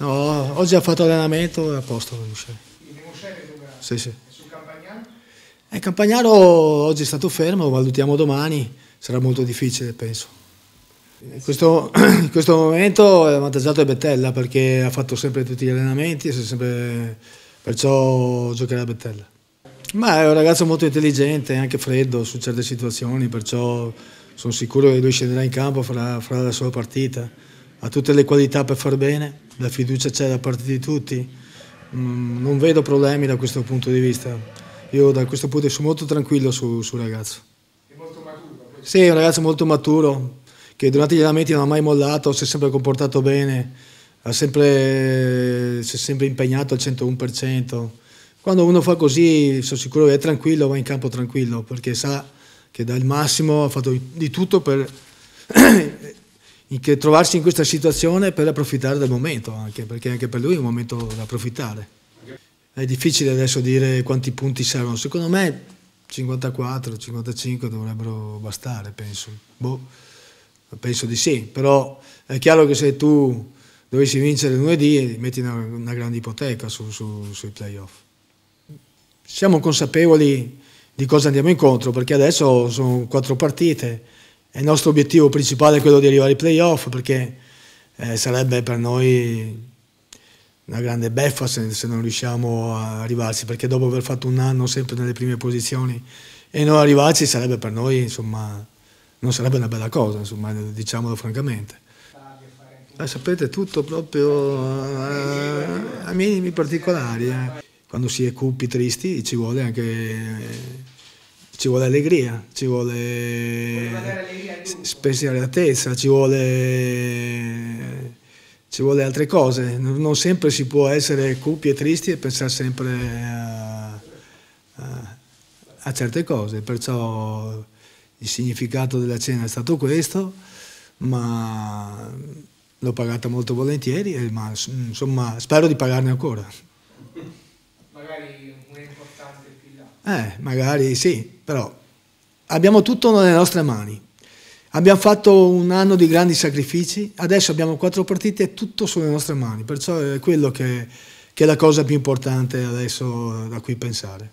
No, oggi ha fatto allenamento e a posto con Il Sì, sì. E su Campagnaro? Eh, Campagnaro oggi è stato fermo, valutiamo domani, sarà molto difficile penso. In questo, in questo momento è avvantaggiato è Bettella perché ha fatto sempre tutti gli allenamenti, sempre, perciò giocherà a Bettella. Ma è un ragazzo molto intelligente, anche freddo su certe situazioni, perciò sono sicuro che lui scenderà in campo, farà, farà la sua partita. Ha tutte le qualità per far bene la fiducia c'è da parte di tutti, mm, non vedo problemi da questo punto di vista. Io da questo punto di vista sono molto tranquillo sul su ragazzo. È molto maturo? Sì, è un ragazzo molto maturo, che durante gli allenamenti non ha mai mollato, si è sempre comportato bene, sempre, si è sempre impegnato al 101%. Quando uno fa così, sono sicuro che è tranquillo, va in campo tranquillo, perché sa che dal massimo ha fatto di tutto per che trovarsi in questa situazione per approfittare del momento, anche, perché anche per lui è un momento da approfittare. È difficile adesso dire quanti punti servono, secondo me 54, 55 dovrebbero bastare, penso. Boh, penso di sì, però è chiaro che se tu dovessi vincere lunedì metti una, una grande ipoteca su, su, sui playoff. Siamo consapevoli di cosa andiamo incontro, perché adesso sono quattro partite il nostro obiettivo principale è quello di arrivare ai playoff perché eh, sarebbe per noi una grande beffa se, se, non riusciamo a arrivarci perché dopo aver fatto un anno sempre nelle prime posizioni e non arrivarci sarebbe per noi insomma non sarebbe una bella cosa insomma diciamolo francamente eh, sapete tutto proprio eh, a, minimi particolari eh. quando si è cupi tristi ci vuole anche ci vuole allegria, ci vuole spensieratezza, ci vuole, ci vuole altre cose. Non sempre si può essere cupi e tristi e pensare sempre a, a, a certe cose. Perciò il significato della cena è stato questo, ma l'ho pagata molto volentieri, ma insomma spero di pagarne ancora. Magari una importante più là. Eh, magari sì però abbiamo tutto nelle nostre mani. Abbiamo fatto un anno di grandi sacrifici, adesso abbiamo quattro partite e tutto sulle nostre mani, perciò è quello che, che è la cosa più importante adesso da cui pensare.